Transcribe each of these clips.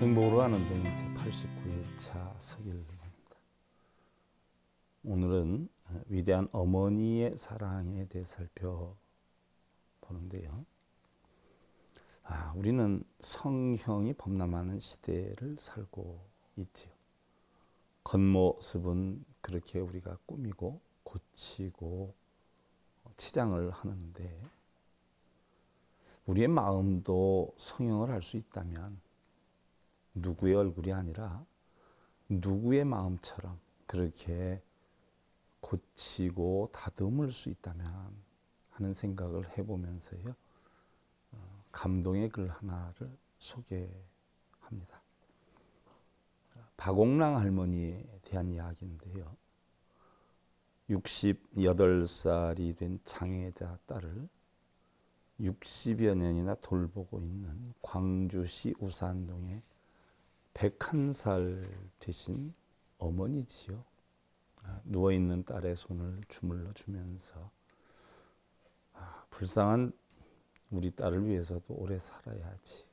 행복으로 하는 병이제 89차 회서기입니다 오늘은 위대한 어머니의 사랑에 대해 살펴보는데요. 아, 우리는 성형이 범람하는 시대를 살고 있지요. 겉모습은 그렇게 우리가 꾸미고 고치고 치장을 하는데 우리의 마음도 성형을 할 수 있다면 누구의 얼굴이 아니라 누구의 마음처럼 그렇게 고치고 다듬을 수 있다면 하는 생각을 해보면서요. 어, 감동의 글 하나를 소개합니다. 박옥랑 할머니에 대한 이야기인데요. 68살이 된 장애자 딸을 60여 년이나 돌보고 있는 광주시 우산동의 101살 되신 어머니지요. 아, 누워있는 딸의 손을 주물러 주면서 아, 불쌍한 우리 딸을 위해서도 오래 살아야지.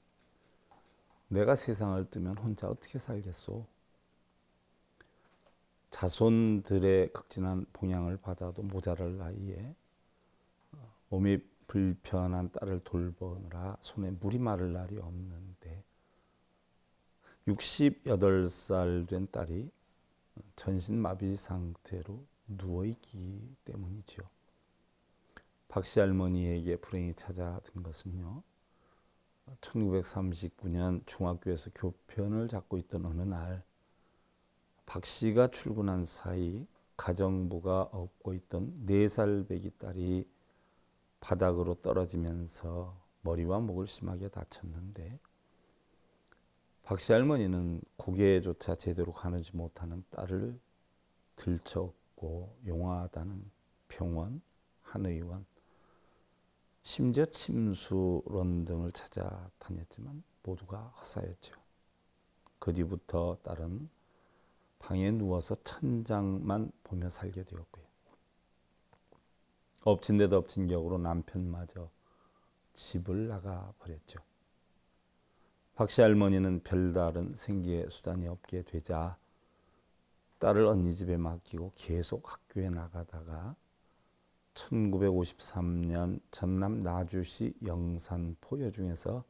내가 세상을 뜨면 혼자 어떻게 살겠소? 자손들의 극진한 봉양을 받아도 모자랄 나이에 어, 몸이 불편한 딸을 돌보느라 손에 물이 마를 날이 없는 68살 된 딸이 전신 마비 상태로 누워 있기 때문이죠. 박씨 할머니에게 불행이 찾아든 것은요. 1939년 중학교에서 교편을 잡고 있던 어느 날 박씨가 출근한 사이 가정부가 업고 있던 4살 배기 딸이 바닥으로 떨어지면서 머리와 목을 심하게 다쳤는데 박씨 할머니는 고개조차 제대로 가누지 못하는 딸을 들쳤고 용화하다는 병원, 한의원, 심지어 침수론 등을 찾아다녔지만 모두가 허사였죠. 그 뒤부터 딸은 방에 누워서 천장만 보며 살게 되었고요. 엎친 데도 엎친 격으로 남편마저 집을 나가 버렸죠. 박씨 할머니는 별다른 생계 수단이 없게 되자 딸을 언니 집에 맡기고 계속 학교에 나가다가 1953년 전남 나주시 영산포 여중에서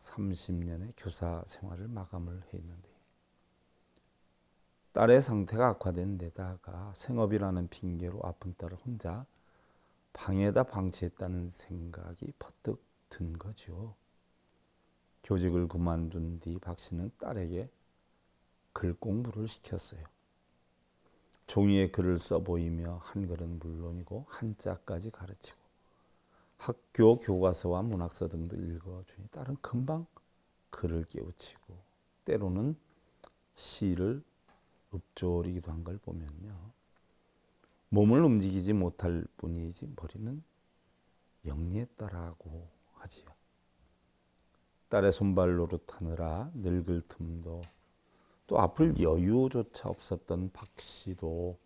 30년의 교사 생활을 마감을 했는데 딸의 상태가 악화된 데다가 생업이라는 핑계로 아픈 딸을 혼자 방에다 방치했다는 생각이 퍼뜩 든 거죠. 교직을 그만둔 뒤 박 씨는 딸에게 글 공부를 시켰어요. 종이에 글을 써 보이며 한글은 물론이고 한자까지 가르치고 학교 교과서와 문학서 등도 읽어주니 딸은 금방 글을 깨우치고 때로는 시를 읊조리기도 한 걸 보면요. 몸을 움직이지 못할 뿐이지 머리는 영리했다라고 하지요. 딸의 손발 노릇하느라 늙을 틈도 또 앞을 여유조차 없었던 박 씨도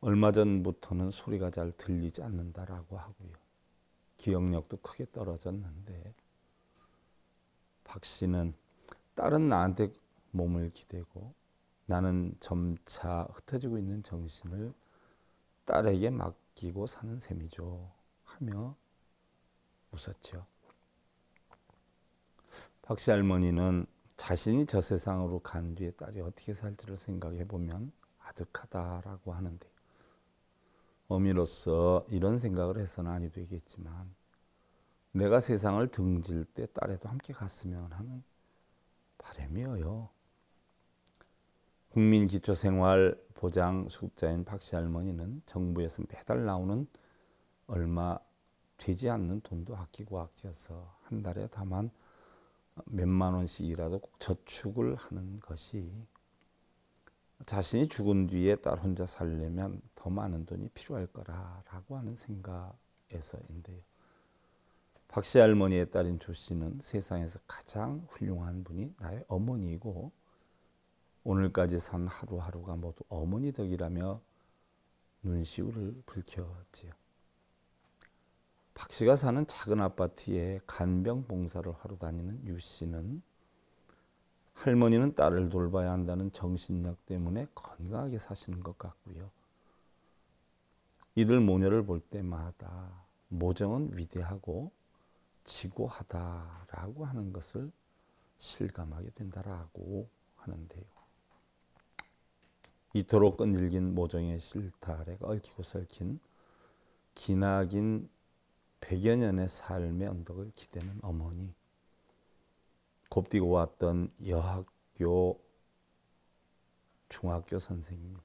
얼마 전부터는 소리가 잘 들리지 않는다라고 하고요. 기억력도 크게 떨어졌는데 박 씨는 딸은 나한테 몸을 기대고 나는 점차 흩어지고 있는 정신을 딸에게 맡기고 사는 셈이죠. 하며 웃었죠. 박씨 할머니는 자신이 저 세상으로 간 뒤에 딸이 어떻게 살지를 생각해 보면 아득하다라고 하는데 어미로서 이런 생각을 해서는 아니 되겠지만 내가 세상을 등질 때 딸에도 함께 갔으면 하는 바람이에요. 국민기초생활보장 수급자인 박씨 할머니는 정부에서 매달 나오는 얼마 되지 않는 돈도 아끼고 아껴서 한 달에 다만 몇만 원씩이라도 꼭 저축을 하는 것이 자신이 죽은 뒤에 딸 혼자 살려면 더 많은 돈이 필요할 거라라고 하는 생각에서인데요. 박씨 할머니의 딸인 조 씨는 세상에서 가장 훌륭한 분이 나의 어머니이고 오늘까지 산 하루하루가 모두 어머니 덕이라며 눈시울을 붉혔지요. 박 씨가 사는 작은 아파트에 간병 봉사를 하러 다니는 유 씨는 할머니는 딸을 돌봐야 한다는 정신력 때문에 건강하게 사시는 것 같고요. 이들 모녀를 볼 때마다 모정은 위대하고 지고하다라고 하는 것을 실감하게 된다라고 하는데요. 이토록 끈질긴 모정의 실타래가 얽히고 설킨 기나긴 백여 년의 삶의 언덕을 기대는 어머니 곱디고 왔던 여학교 중학교 선생님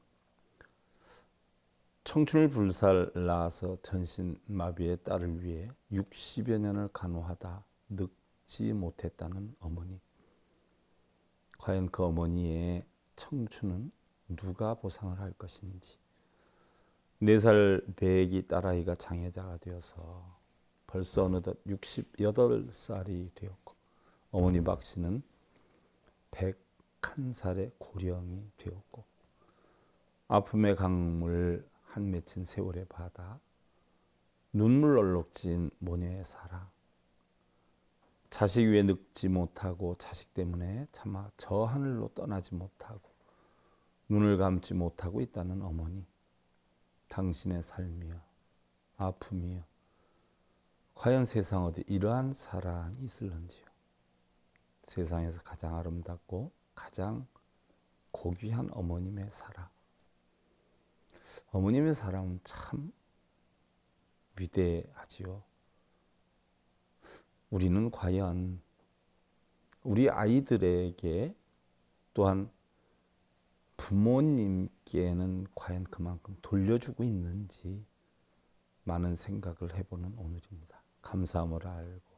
청춘을 불살 라서 전신마비의 딸을 위해 60여 년을 간호하다 늙지 못했다는 어머니 과연 그 어머니의 청춘은 누가 보상을 할 것인지 네 살 배기 딸아이가 장애자가 되어서 벌써 어느덧 68살이 되었고 어머니 박 씨는 101살의 고령이 되었고 아픔의 강물 한 맺힌 세월의 바다 눈물 얼룩진 모녀의 사랑 자식 위에 늙지 못하고 자식 때문에 차마 저 하늘로 떠나지 못하고 눈을 감지 못하고 있다는 어머니 당신의 삶이여 아픔이여 과연 세상 어디 이러한 사랑이 있을런지요. 세상에서 가장 아름답고 가장 고귀한 어머님의 사랑. 어머님의 사랑은 참 위대하지요. 우리는 과연 우리 아이들에게 또한 부모님께는 과연 그만큼 돌려주고 있는지 많은 생각을 해보는 오늘입니다. 감사함을 알고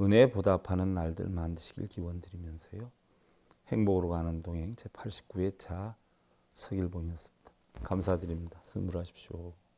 은혜에 보답하는 날들 만드시길 기원드리면서요. 행복으로 가는 동행 제 89회 차 서길봉이었습니다. 감사드립니다. 승부하십시오.